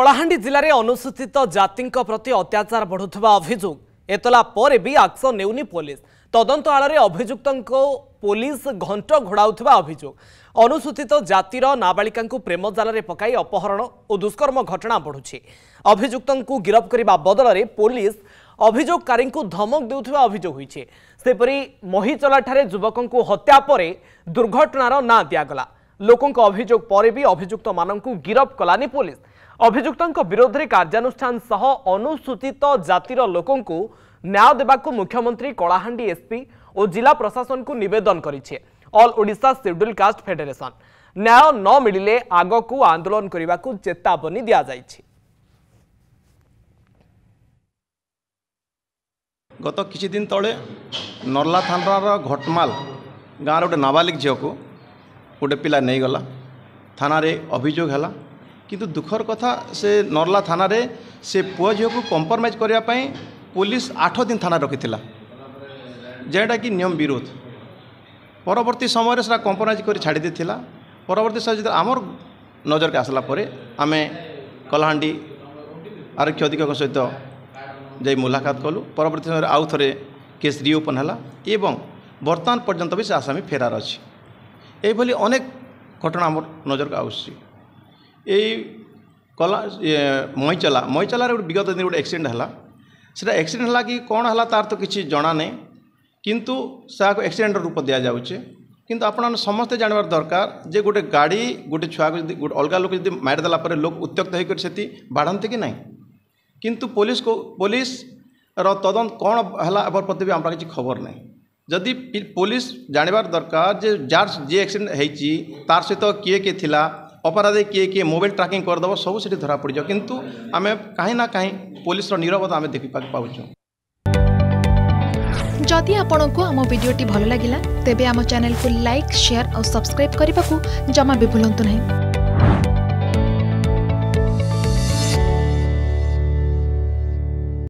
କଳାହାଣ୍ଡି ଜିଲ୍ଲାରେ ଅନୁସୂଚିତ ଜାତିଙ୍କ ପ୍ରତି ଅତ୍ୟାଚାର ବଢ଼ୁଥିବା ଅଭିଯୋଗ ଏତଲା ପରେ ବି ଆକ୍ସନ ନେଉନି ପୋଲିସ ତଦନ୍ତ ଆଳରେ ଅଭିଯୁକ୍ତଙ୍କୁ ପୋଲିସ ଘଣ୍ଟ ଘୋଡ଼ାଉଥିବା ଅଭିଯୋଗ ଅନୁସୂଚିତ ଜାତିର ନାବାଳିକାଙ୍କୁ ପ୍ରେମ ଜାଲରେ ପକାଇ ଅପହରଣ ଓ ଦୁଷ୍କର୍ମ ଘଟଣା ବଢ଼ୁଛି ଅଭିଯୁକ୍ତଙ୍କୁ ଗିରଫ କରିବା ବଦଳରେ ପୋଲିସ ଅଭିଯୋଗକାରୀଙ୍କୁ ଧମକ ଦେଉଥିବା ଅଭିଯୋଗ ହୋଇଛି ସେପରି ମହିଚଲାଠାରେ ଯୁବକଙ୍କୁ ହତ୍ୟା ପରେ ଦୁର୍ଘଟଣାର ନାଁ ଦିଆଗଲା ଲୋକଙ୍କ ଅଭିଯୋଗ ପରେ ବି ଅଭିଯୁକ୍ତମାନଙ୍କୁ ଗିରଫ କଲାନି ପୋଲିସ অভিযুক্তঙ্ক বিরোধে কার্যানুষ্ঠান সহ অনুসূচিত জাতির লোকଙ୍କୁ ন্যায় দেওয়া মুখ্যমন্ত্রী কলাহাণ্ডি এসপি ও জেলা প্রশাসনক নিবেদন করেছে all Odisha scheduled caste federation ন্যায় ন মিলিলে আগকু আন্দোলন করা চেতাবনী দিয়া যাইছে গত কিছুদিন তলে নর্লা থানার ঘটমাল গাঁর গোটে নাবালিক ঝিউক গোটে পিলা নেইগলা থানার অভিযোগ হলা কিন্তু ଦୁଃଖର କଥା ସେ ନର୍ଲା ଥାନାରେ ସେ ପୁଅ ଝିଅକୁ କମ୍ପ୍ରମାଇଜ୍ କରିବା ପାଇଁ ପୋଲିସ ଆଠ ଦିନ ଥାନା ରଖିଥିଲା ଯେଉଁଟାକି ନିୟମ ବିରୋଧ ପରବର୍ତ୍ତୀ ସମୟରେ ସେଟା କମ୍ପ୍ରମାଇଜ୍ କରି ଛାଡ଼ି ଦେଇଥିଲା ପରବର୍ତ୍ତୀ ସମୟରେ ଯେତେବେଳେ ଆମର ନଜରକୁ ଆସିଲା ପରେ ଆମେ କଲାହାଣ୍ଡି ଆରକ୍ଷୀ ଅଧିକ୍ଷକଙ୍କ ସହିତ ଯାଇ ମୁଲାକାତ କଲୁ ପରବର୍ତ୍ତୀ ସମୟରେ ଆଉ ଥରେ କେସ୍ ରିଓପନ୍ ହେଲା ଏବଂ ବର୍ତ୍ତମାନ ପର୍ଯ୍ୟନ୍ତ ବି ସେ ଆସାମୀ ଫେରାର ଅଛି ଏଇଭଳି ଅନେକ ଘଟଣା ଆମର ନଜରକୁ ଆସୁଛି এই କଲା ମଇଚଲା ମଇଚଲାରେ ଗୋଟେ ବିଗତ ଦିନ ଗୋଟେ ଆକ୍ସିଡେଣ୍ଟ ହେଲା ସେଟା ଆକ୍ସିଡେଣ୍ଟ ହେଲା କି କ'ଣ ହେଲା ତାର ତ କିଛି ଜଣା ନାହିଁ କିନ୍ତୁ ତାହାକୁ ଆକ୍ସିଡେଣ୍ଟର ରୂପ ଦିଆଯାଉଛେ କିନ୍ତୁ ଆପଣମାନେ ସମସ୍ତେ ଜାଣିବାର ଦରକାର ଯେ ଗୋଟେ ଗାଡ଼ି ଗୋଟେ ଛୁଆକୁ ଯଦି ଗୋଟେ ଅଲଗା ଲୋକ ଯଦି ମାରିଦେଲା ପରେ ଲୋକ ଉତ୍ତ୍ୟକ୍ତ ହୋଇକରି ସେଠି ବାଢ଼ନ୍ତି କି ନାହିଁ କିନ୍ତୁ ପୋଲିସକୁ ପୋଲିସର ତଦନ୍ତ କ'ଣ ହେଲା ଏପରି ପ୍ରତି ବି ଆମର କିଛି ଖବର ନାହିଁ ଯଦି ପୋଲିସ ଜାଣିବାର ଦରକାର ଯେ ଯାହାର ଯିଏ ଆକ୍ସିଡେଣ୍ଟ ହେଇଛି ତାର ସହିତ କିଏ କିଏ ଥିଲା ଅପରାଧୀ କିଏ କିଏ ମୋବାଇଲ୍ ଟ୍ରାକିଂ କରିଦେବ ସବୁ ସେଠି ଧରାପଡ଼ିଯିବ କିନ୍ତୁ ଆମେ କାହିଁ ନା କାହିଁ ପୋଲିସର ନିରବତା ଆମେ ଦେଖିବାକୁ ପାଉଛୁ ଯଦି ଆପଣଙ୍କୁ ଆମ ଭିଡ଼ିଓଟି ଭଲ ଲାଗିଲା ତେବେ ଆମ ଚ୍ୟାନେଲକୁ ଲାଇକ୍ ସେୟାର ଆଉ ସବସ୍କ୍ରାଇବ୍ କରିବାକୁ ଜମା ବି ଭୁଲନ୍ତୁ ନାହିଁ